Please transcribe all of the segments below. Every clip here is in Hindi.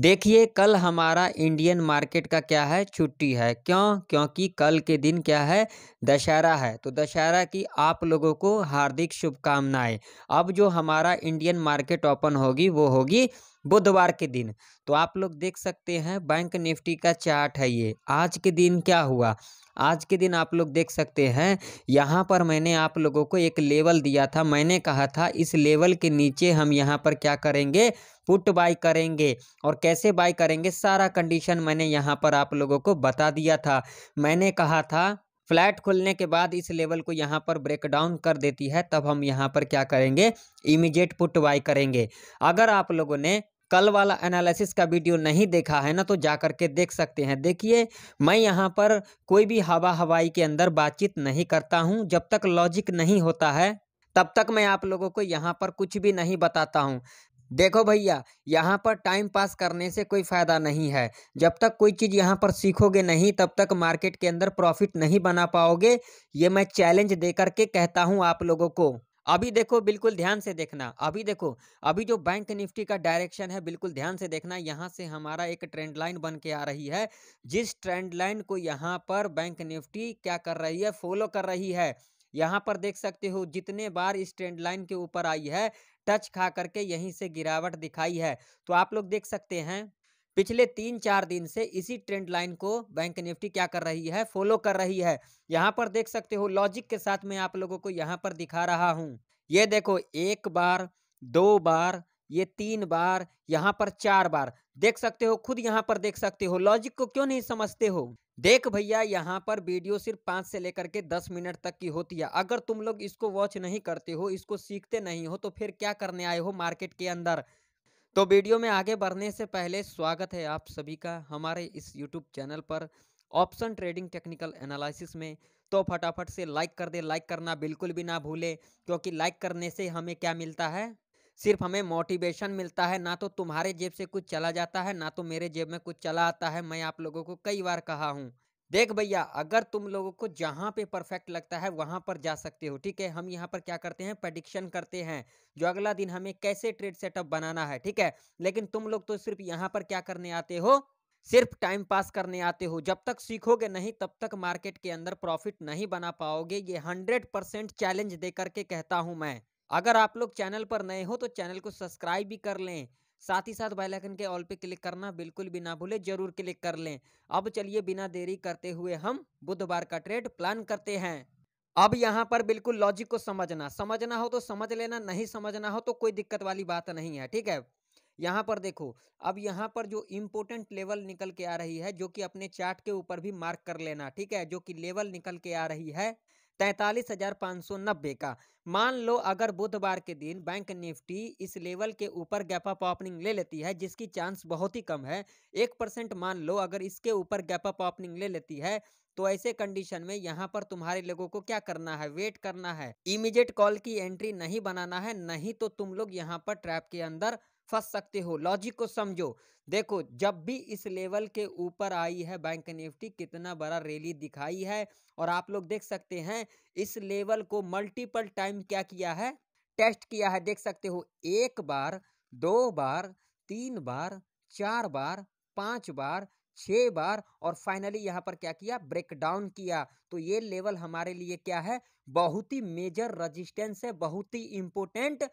देखिए कल हमारा इंडियन मार्केट का क्या है छुट्टी है क्यों क्योंकि कल के दिन क्या है दशहरा है तो दशहरा की आप लोगों को हार्दिक शुभकामनाएं अब जो हमारा इंडियन मार्केट ओपन होगी वो होगी बुधवार के दिन तो आप लोग देख सकते हैं बैंक निफ्टी का चार्ट है ये आज के दिन क्या हुआ आज के दिन आप लोग देख सकते हैं यहाँ पर मैंने आप लोगों को एक लेवल दिया था मैंने कहा था इस लेवल के नीचे हम यहाँ पर क्या करेंगे पुट बाई करेंगे और कैसे बाई करेंगे सारा कंडीशन मैंने यहाँ पर आप लोगों को बता दिया था मैंने कहा था फ्लैट खुलने के बाद इस लेवल को यहाँ पर ब्रेक डाउन कर देती है तब हम यहाँ पर क्या करेंगे इमीडिएट पुट बाई करेंगे अगर आप लोगों ने कल वाला एनालिसिस का वीडियो नहीं देखा है ना तो जा करके देख सकते हैं देखिए मैं यहाँ पर कोई भी हवा हवाई के अंदर बातचीत नहीं करता हूँ जब तक लॉजिक नहीं होता है तब तक मैं आप लोगों को यहाँ पर कुछ भी नहीं बताता हूँ देखो भैया यहाँ पर टाइम पास करने से कोई फ़ायदा नहीं है जब तक कोई चीज़ यहाँ पर सीखोगे नहीं तब तक मार्केट के अंदर प्रॉफिट नहीं बना पाओगे ये मैं चैलेंज दे करके कहता हूँ आप लोगों को अभी देखो बिल्कुल ध्यान से देखना अभी देखो अभी जो बैंक निफ्टी का डायरेक्शन है बिल्कुल ध्यान से देखना यहाँ से हमारा एक ट्रेंड लाइन बन के आ रही है जिस ट्रेंड लाइन को यहाँ पर बैंक निफ्टी क्या कर रही है फॉलो कर रही है यहाँ पर देख सकते हो जितने बार इस ट्रेंड लाइन के ऊपर आई है टच खा करके यहीं से गिरावट दिखाई है तो आप लोग देख सकते हैं पिछले तीन चार दिन से इसी ट्रेंड लाइन को बैंक निफ्टी क्या कर रही है फॉलो कर रही है यहाँ पर देख सकते हो लॉजिक के साथ मैं आप लोगों को यहाँ पर दिखा रहा हूँ ये देखो एक बार दो बार ये तीन बार यहाँ पर चार बार देख सकते हो खुद यहाँ पर देख सकते हो लॉजिक को क्यों नहीं समझते हो देख भैया यहाँ पर वीडियो सिर्फ पांच से लेकर के दस मिनट तक की होती है अगर तुम लोग इसको वॉच नहीं करते हो इसको सीखते नहीं हो तो फिर क्या करने आए हो मार्केट के अंदर तो वीडियो में आगे बढ़ने से पहले स्वागत है आप सभी का हमारे इस यूट्यूब चैनल पर ऑप्शन ट्रेडिंग टेक्निकल एनालिसिस में तो फटाफट से लाइक कर दे लाइक करना बिल्कुल भी ना भूले क्योंकि लाइक करने से हमें क्या मिलता है सिर्फ हमें मोटिवेशन मिलता है ना तो तुम्हारे जेब से कुछ चला जाता है ना तो मेरे जेब में कुछ चला आता है मैं आप लोगों को कई बार कहा हूँ देख भैया अगर तुम लोगों को जहाँ पे परफेक्ट लगता है वहाँ पर जा सकते हो ठीक है हम यहाँ पर क्या करते हैं प्रडिक्शन करते हैं जो अगला दिन हमें कैसे ट्रेड सेटअप बनाना है ठीक है लेकिन तुम लोग तो सिर्फ यहाँ पर क्या करने आते हो सिर्फ टाइम पास करने आते हो जब तक सीखोगे नहीं तब तक मार्केट के अंदर प्रॉफिट नहीं बना पाओगे ये हंड्रेड परसेंट चैलेंज दे करके कहता हूं मैं अगर आप लोग चैनल पर नए हो तो चैनल को सब्सक्राइब भी कर लें साथ ही साथ बेल आइकन के ऑल पे क्लिक करना बिल्कुल भी ना भूले जरूर क्लिक कर लें अब चलिए बिना देरी करते हुए हम बुधवार का ट्रेड प्लान करते हैं अब यहाँ पर बिल्कुल लॉजिक को समझना समझना हो तो समझ लेना नहीं समझना हो तो कोई दिक्कत वाली बात नहीं है ठीक है यहाँ पर देखो अब यहाँ पर जो इम्पोर्टेंट लेवल निकल के आ रही है जो कि अपने चार्ट के ऊपर भी मार्क कर लेना ठीक है जो कि लेवल निकल के आ रही है तैतालीस हजार पाँच सौ नब्बे का मान लो अगर बुधवार के दिन बैंक निफ्टी इस लेवल के ऊपर गैप अप ओपनिंग ले लेती है जिसकी चांस बहुत ही कम है एक परसेंट मान लो अगर इसके ऊपर गैप अप ओपनिंग ले लेती है तो ऐसे कंडीशन में यहाँ पर तुम्हारे लोगों को क्या करना है वेट करना है इमीडिएट कॉल की एंट्री नहीं बनाना है नहीं तो तुम लोग यहाँ पर ट्रैप के अंदर फंस सकते हो लॉजिक को समझो देखो जब भी इस लेवल के ऊपर आई है बैंक निफ्टी कितना बड़ा रैली दिखाई है और आप लोग देख सकते हैं इस लेवल को मल्टीपल टाइम क्या किया है टेस्ट किया है देख सकते हो एक बार दो बार तीन बार चार बार पांच बार छः बार और फाइनली यहाँ पर क्या किया ब्रेक डाउन किया तो ये लेवल हमारे लिए क्या है बहुत ही मेजर रजिस्टेंस है बहुत ही इंपोर्टेंट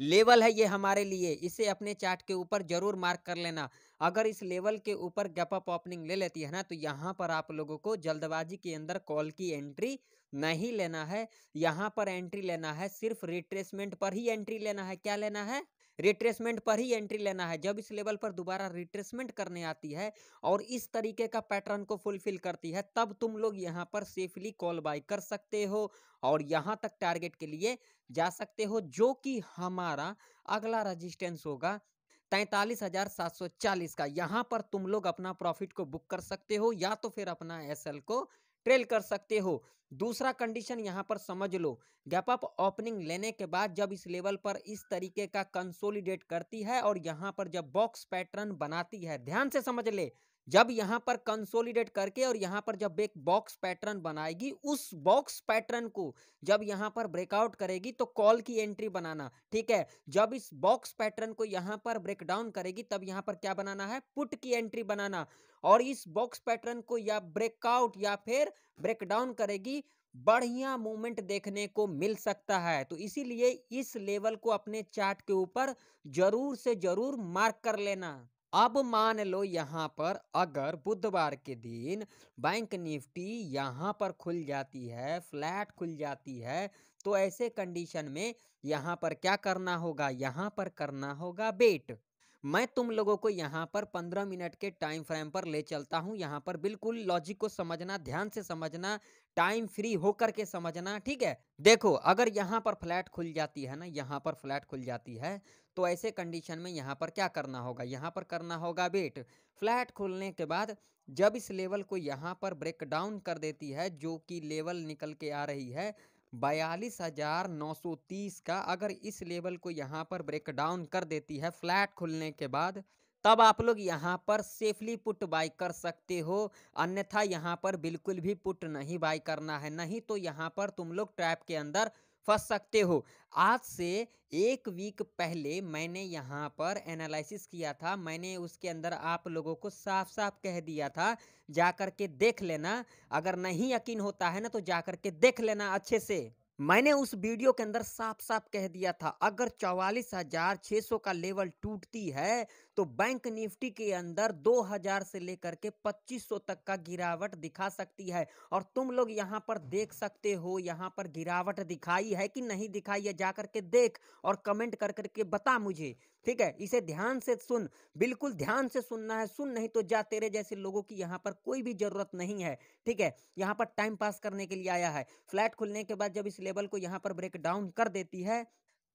लेवल है ये हमारे लिए इसे अपने चार्ट के ऊपर जरूर मार्क कर लेना अगर इस लेवल के ऊपर गैप अप ओपनिंग ले लेती है ना तो यहाँ पर आप लोगों को जल्दबाजी के अंदर कॉल की एंट्री नहीं लेना है यहाँ पर एंट्री लेना है सिर्फ रिट्रेसमेंट पर ही एंट्री लेना है क्या लेना है रिट्रेसमेंट पर ही एंट्री लेना है जब इस लेवल पर दोबारा रिट्रेसमेंट करने आती है और इस तरीके का पैटर्न को फुलफिल करती है तब तुम लोग यहाँ पर सेफली कॉल बाय कर सकते हो और यहाँ तक टारगेट के लिए जा सकते हो जो कि हमारा अगला रजिस्टेंस होगा तैतालीस हजार सात सौ चालीस का यहाँ पर तुम लोग अपना प्रॉफिट को बुक कर सकते हो या तो फिर अपना एस को ट्रेल कर सकते हो दूसरा कंडीशन यहाँ पर समझ लो गैप अप ओपनिंग लेने के बाद जब इस लेवल पर इस तरीके का कंसोलिडेट करती है और यहाँ पर जब बॉक्स पैटर्न बनाती है ध्यान से समझ ले जब यहाँ पर कंसोलिडेट करके और यहाँ पर जब एक बॉक्स पैटर्न बनाएगी उस बॉक्स पैटर्न को जब यहाँ पर ब्रेकआउट करेगी तो कॉल की एंट्री बनाना ठीक है जब इस बॉक्स पैटर्न को यहाँ पर ब्रेकडाउन करेगी तब यहाँ पर क्या बनाना है पुट की एंट्री बनाना और इस बॉक्स पैटर्न को या ब्रेकआउट या फिर ब्रेकडाउन करेगी बढ़िया मूवमेंट देखने को मिल सकता है तो इसीलिए इस लेवल को अपने चार्ट के ऊपर जरूर से जरूर मार्क कर लेना अब मान लो यहाँ पर अगर बुधवार के दिन बैंक निफ्टी यहाँ पर खुल जाती है फ्लैट खुल जाती है तो ऐसे कंडीशन में यहाँ पर क्या करना होगा यहाँ पर करना होगा बेट मैं तुम लोगों को यहाँ पर पंद्रह मिनट के टाइम फ्रेम पर ले चलता हूँ यहाँ पर बिल्कुल लॉजिक को समझना ध्यान से समझना टाइम फ्री होकर के समझना ठीक है देखो अगर यहाँ पर फ्लैट खुल जाती है ना यहाँ पर फ्लैट खुल जाती है तो ऐसे कंडीशन में यहाँ पर क्या करना होगा यहाँ पर करना होगा वेट फ्लैट खुलने के बाद जब इस लेवल को यहाँ पर ब्रेक डाउन कर देती है जो कि लेवल निकल के आ रही है बयालीस हज़ार नौ सौ तीस का अगर इस लेवल को यहाँ पर ब्रेक डाउन कर देती है फ्लैट खुलने के बाद तब आप लोग यहाँ पर सेफली पुट बाई कर सकते हो अन्यथा यहाँ पर बिल्कुल भी पुट नहीं बाई करना है नहीं तो यहाँ पर तुम लोग ट्रैप के अंदर फंस सकते हो आज से एक वीक पहले मैंने यहाँ पर एनालिसिस किया था मैंने उसके अंदर आप लोगों को साफ साफ कह दिया था जा कर के देख लेना अगर नहीं यकीन होता है ना तो जा कर के देख लेना अच्छे से मैंने उस वीडियो के अंदर साफ साफ कह दिया था अगर चौवालीस हजार छह सौ का लेवल टूटती है तो बैंक निफ्टी के अंदर दो हजार से लेकर के पच्चीस सौ तक का गिरावट दिखा सकती है और तुम लोग यहाँ पर देख सकते हो यहाँ पर गिरावट दिखाई है कि नहीं दिखाई है जा करके देख और कमेंट कर करके बता मुझे ठीक है इसे ध्यान से सुन बिल्कुल ध्यान से सुनना है सुन नहीं तो जा तेरे जैसे लोगों की यहाँ पर कोई भी जरूरत नहीं है ठीक है यहाँ पर टाइम पास करने के लिए आया है फ्लैट खुलने के बाद जब इस लेवल को यहाँ पर ब्रेक डाउन कर देती है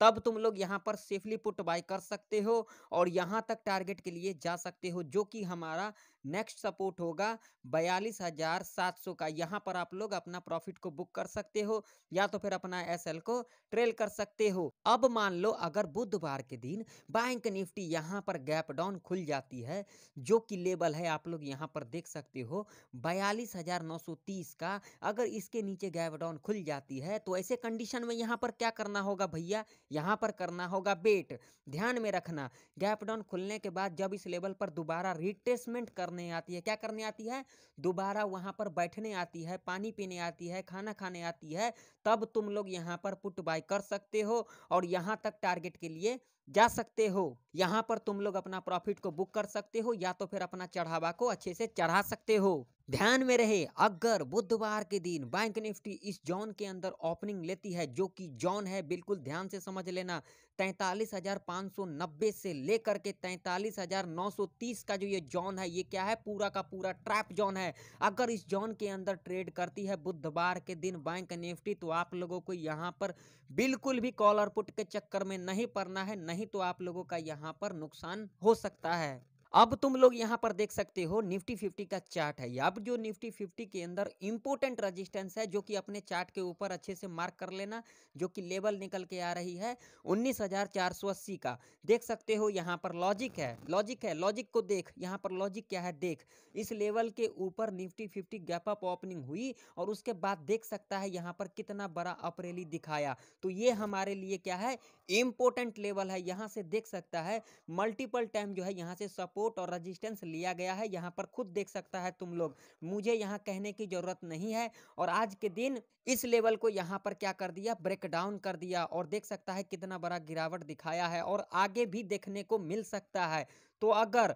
तब तुम लोग यहाँ पर सेफली पुट बाय कर सकते हो और यहाँ तक टारगेट के लिए जा सकते हो जो कि हमारा नेक्स्ट सपोर्ट होगा बयालीस हजार सात सौ का यहाँ पर आप लोग अपना प्रॉफिट को बुक कर सकते हो या तो फिर अपना एस एल को ट्रेल कर सकते हो अब मान लो अगर बुधवार के दिन बैंक निफ्टी यहाँ पर गैप डाउन खुल जाती है जो कि लेवल है आप लोग यहाँ पर देख सकते हो बयालीस हजार नौ सौ तीस का अगर इसके नीचे गैप डाउन खुल जाती है तो ऐसे कंडीशन में यहाँ पर क्या करना होगा भैया यहाँ पर करना होगा बेट ध्यान में रखना गैप डाउन खुलने के बाद जब इस लेवल पर दोबारा रिटेसमेंट करने करने आती है क्या करने आती है दोबारा वहाँ पर बैठने आती है पानी पीने आती है खाना खाने आती है तब तुम लोग यहाँ पर पुट बाई कर सकते हो और यहाँ तक टारगेट के लिए जा सकते हो यहाँ पर तुम लोग अपना प्रॉफिट को बुक कर सकते हो या तो फिर अपना चढ़ावा को अच्छे से चढ़ा सकते हो ध्यान में रहे अगर बुधवार के दिन बैंक निफ्टी इस जोन के अंदर ओपनिंग लेती है जो कि जोन है बिल्कुल ध्यान से समझ लेना तैतालीस हजार पाँच सौ नब्बे से लेकर के तैतालीस हजार नौ सौ तीस का जो ये जोन है ये क्या है पूरा का पूरा ट्रैप जोन है अगर इस जोन के अंदर ट्रेड करती है बुधवार के दिन बैंक निफ्टी तो आप लोगों को यहाँ पर बिल्कुल भी कॉलर पुट के चक्कर में नहीं पड़ना है नहीं नहीं तो आप लोगों का यहाँ पर नुकसान हो सकता है अब तुम लोग यहाँ पर देख सकते हो निफ्टी फिफ्टी का चार्ट है अब जो निफ्टी फिफ्टी के अंदर इंपोर्टेंट रजिस्टेंस है जो कि अपने चार्ट के ऊपर अच्छे से मार्क कर लेना जो कि लेवल निकल के आ रही है 19,480 का देख सकते हो यहाँ पर लॉजिक है लॉजिक है लॉजिक को देख यहाँ पर लॉजिक क्या है देख इस लेवल के ऊपर Nifty fifty gap up opening हुई और उसके बाद देख सकता है यहाँ पर कितना बड़ा अपरेली दिखाया तो ये हमारे लिए क्या है इंपोर्टेंट लेवल है यहाँ से देख सकता है मल्टीपल टाइम जो है यहाँ से सपोर्ट सपोर्ट और रजिस्टेंस लिया गया है यहाँ पर खुद देख सकता है तुम लोग मुझे यहाँ कहने की ज़रूरत नहीं है और आज के दिन इस लेवल को यहाँ पर क्या कर दिया ब्रेक डाउन कर दिया और देख सकता है कितना बड़ा गिरावट दिखाया है और आगे भी देखने को मिल सकता है तो अगर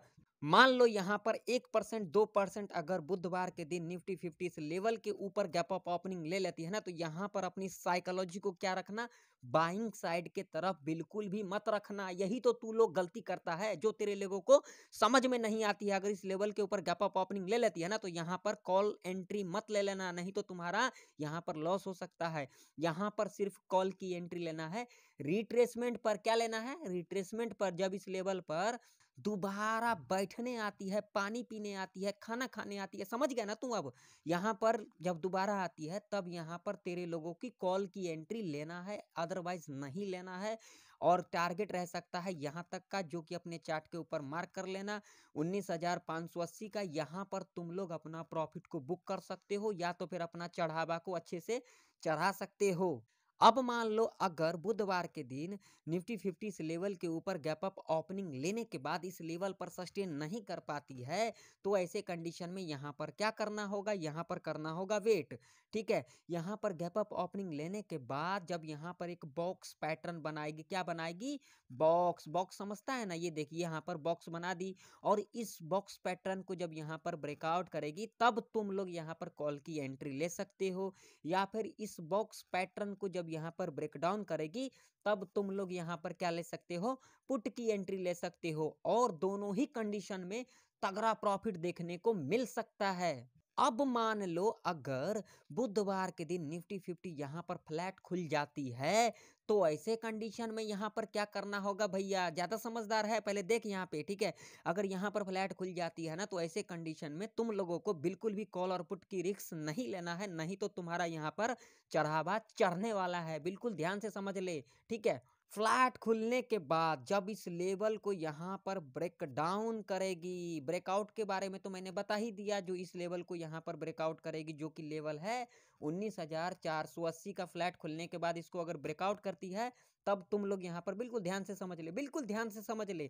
मान लो यहाँ पर एक परसेंट दो परसेंट अगर बुधवार के दिन निफ्टी फिफ्टी इस लेवल के ऊपर गैप अप ओपनिंग ले लेती है ना तो यहाँ पर अपनी साइकोलॉजी को क्या रखना बाइंग साइड के तरफ बिल्कुल भी मत रखना यही तो तू लोग गलती करता है जो तेरे लोगों को समझ में नहीं आती है अगर इस लेवल के ऊपर गैप अप ओपनिंग ले लेती है ना तो यहाँ पर कॉल एंट्री मत ले लेना नहीं तो तुम्हारा यहाँ पर लॉस हो सकता है यहाँ पर सिर्फ कॉल की एंट्री लेना है रिट्रेसमेंट पर क्या लेना है रिट्रेसमेंट पर जब इस लेवल पर दोबारा बैठने आती है पानी पीने आती है खाना खाने आती है समझ गया ना तू अब यहाँ पर जब दोबारा आती है तब यहाँ पर तेरे लोगों की कॉल की एंट्री लेना है अदरवाइज नहीं लेना है और टारगेट रह सकता है यहाँ तक का जो कि अपने चार्ट के ऊपर मार्क कर लेना उन्नीस हजार पाँच सौ अस्सी का यहाँ पर तुम लोग अपना प्रॉफिट को बुक कर सकते हो या तो फिर अपना चढ़ावा को अच्छे से चढ़ा सकते हो अब मान लो अगर बुधवार के दिन निफ्टी फिफ्टी इस लेवल के ऊपर गैप अप ओपनिंग लेने के बाद इस लेवल पर सस्टेन नहीं कर पाती है तो ऐसे कंडीशन में यहाँ पर क्या करना होगा यहाँ पर करना होगा वेट ठीक है यहाँ पर गैप अप ओपनिंग लेने के बाद जब यहाँ पर एक बॉक्स पैटर्न बनाएगी क्या बनाएगी बॉक्स बॉक्स समझता है ना ये देखिए यहाँ पर बॉक्स बना दी और इस बॉक्स पैटर्न को जब यहाँ पर ब्रेकआउट करेगी तब तुम लोग यहाँ पर कॉल की एंट्री ले सकते हो या फिर इस बॉक्स पैटर्न को जब जब यहाँ पर डाउन करेगी तब तुम लोग यहाँ पर क्या ले सकते हो पुट की एंट्री ले सकते हो और दोनों ही कंडीशन में तगड़ा प्रॉफिट देखने को मिल सकता है अब मान लो अगर बुधवार के दिन निफ्टी फिफ्टी यहाँ पर फ्लैट खुल जाती है तो ऐसे कंडीशन में यहाँ पर क्या करना होगा भैया ज़्यादा समझदार है पहले देख यहाँ पे ठीक है अगर यहाँ पर फ्लैट खुल जाती है ना तो ऐसे कंडीशन में तुम लोगों को बिल्कुल भी कॉल और पुट की रिक्स नहीं लेना है नहीं तो तुम्हारा यहाँ पर चढ़ावा चढ़ने वाला है बिल्कुल ध्यान से समझ ले ठीक है फ्लैट खुलने के बाद जब इस लेवल को यहाँ पर ब्रेक डाउन करेगी ब्रेकआउट के बारे में तो मैंने बता ही दिया जो इस लेवल को यहाँ पर ब्रेकआउट करेगी जो कि लेवल है 19,480 का फ्लैट खुलने के बाद इसको अगर ब्रेकआउट करती है तब तुम लोग यहाँ पर बिल्कुल ध्यान से समझ ले बिल्कुल ध्यान से समझ ले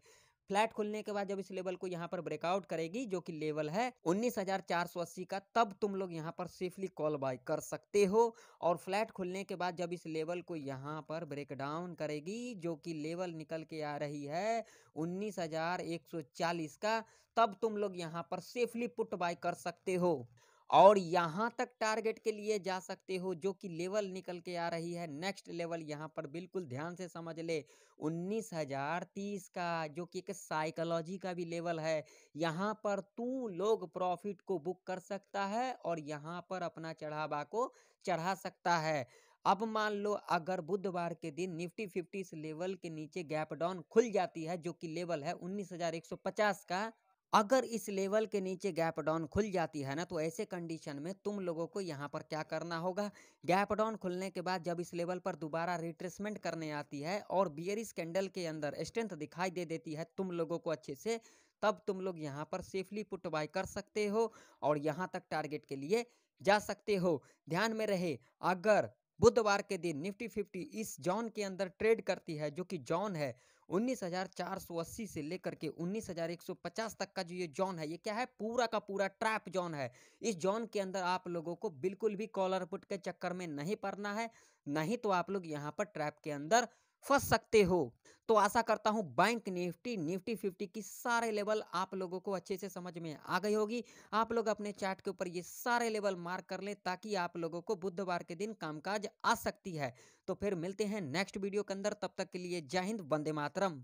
फ्लैट खुलने के बाद जब इस लेवल को यहाँ पर ब्रेकआउट करेगी जो कि लेवल है 19,480 का तब तुम लोग यहाँ पर सेफली कॉल बाय कर सकते हो और फ्लैट खुलने के बाद जब इस लेवल को यहाँ पर ब्रेक डाउन करेगी जो कि लेवल निकल के आ रही है 19,140 का तब तुम लोग यहाँ पर सेफली पुट बाय कर सकते हो और यहाँ तक टारगेट के लिए जा सकते हो जो कि लेवल निकल के आ रही है नेक्स्ट लेवल यहाँ पर बिल्कुल ध्यान से समझ ले उन्नीस हजार तीस का जो कि एक साइकोलॉजी का भी लेवल है यहाँ पर तू लोग प्रॉफिट को बुक कर सकता है और यहाँ पर अपना चढ़ावा को चढ़ा सकता है अब मान लो अगर बुधवार के दिन निफ्टी फिफ्टी लेवल के नीचे गैप डाउन खुल जाती है जो कि लेवल है पचास का अगर इस लेवल के नीचे गैप डाउन खुल जाती है ना तो ऐसे कंडीशन में तुम लोगों को यहाँ पर क्या करना होगा गैप डाउन खुलने के बाद जब इस लेवल पर दोबारा रिट्रेसमेंट करने आती है और बियरिस कैंडल के अंदर स्ट्रेंथ दिखाई दे देती है तुम लोगों को अच्छे से तब तुम लोग यहाँ पर सेफली पुट बाय कर सकते हो और यहाँ तक टारगेट के लिए जा सकते हो ध्यान में रहे अगर बुधवार के दिन निफ्टी फिफ्टी इस जॉन के अंदर ट्रेड करती है जो कि जॉन है 19,480 से लेकर के 19,150 तक का जो ये जॉन है ये क्या है पूरा का पूरा ट्रैप जॉन है इस जॉन के अंदर आप लोगों को बिल्कुल भी कॉलर पुट के चक्कर में नहीं पड़ना है नहीं तो आप लोग यहाँ पर ट्रैप के अंदर फंस सकते हो तो आशा करता हूँ बैंक निफ्टी निफ्टी फिफ्टी की सारे लेवल आप लोगों को अच्छे से समझ में आ गई होगी आप लोग अपने चार्ट के ऊपर ये सारे लेवल मार्क कर लें ताकि आप लोगों को बुधवार के दिन कामकाज आ सकती है तो फिर मिलते हैं नेक्स्ट वीडियो के अंदर तब तक के लिए जय हिंद वंदे मातरम